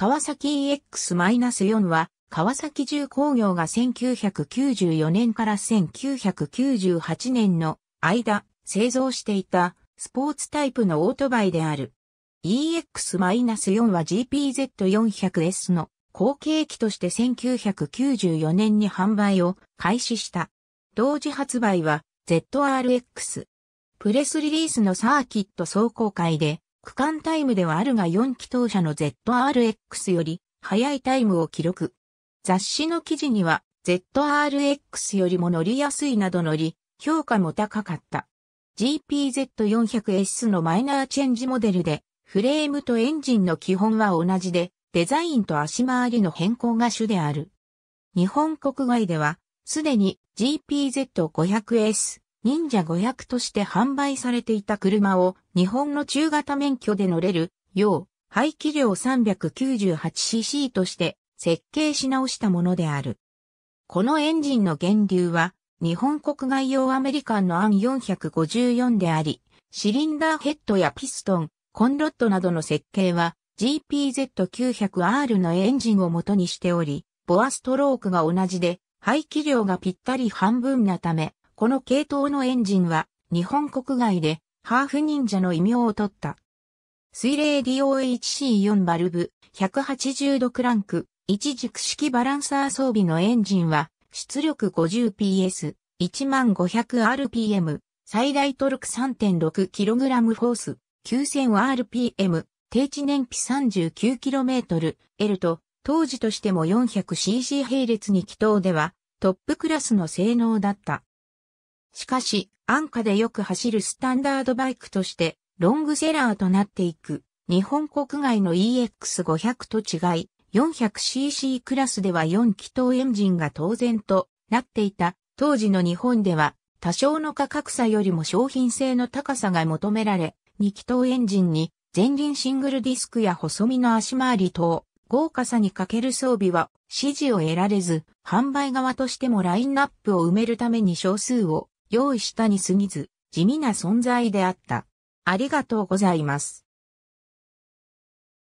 川崎 EX-4 は、川崎重工業が1994年から1998年の間製造していたスポーツタイプのオートバイである。EX-4 は GPZ400S の後継機として1994年に販売を開始した。同時発売は ZRX。プレスリリースのサーキット壮行会で区間タイムではあるが4気筒車の ZRX より速いタイムを記録。雑誌の記事には ZRX よりも乗りやすいなど乗り、評価も高かった。GPZ400S のマイナーチェンジモデルで、フレームとエンジンの基本は同じで、デザインと足回りの変更が主である。日本国外では、すでに GPZ500S、忍者500として販売されていた車を日本の中型免許で乗れるよう排気量 398cc として設計し直したものである。このエンジンの源流は日本国外用アメリカンのアン454であり、シリンダーヘッドやピストン、コンロットなどの設計は GPZ900R のエンジンを元にしており、ボアストロークが同じで排気量がぴったり半分なため、この系統のエンジンは日本国外でハーフ忍者の異名を取った。水冷 DOHC4 バルブ180度クランク一軸式バランサー装備のエンジンは出力 50PS、1500rpm、最大トルク 3.6kg フォース、9000rpm、低地燃費 39km、L と、当時としても 400cc 並列に気筒では、トップクラスの性能だった。しかし、安価でよく走るスタンダードバイクとして、ロングセラーとなっていく、日本国外の EX500 と違い、400cc クラスでは4気筒エンジンが当然となっていた、当時の日本では、多少の価格差よりも商品性の高さが求められ、2気筒エンジンに前輪シングルディスクや細身の足回り等、豪華さに欠ける装備は支持を得られず、販売側としてもラインナップを埋めるために少数を用意したに過ぎず、地味な存在であった。ありがとうございます。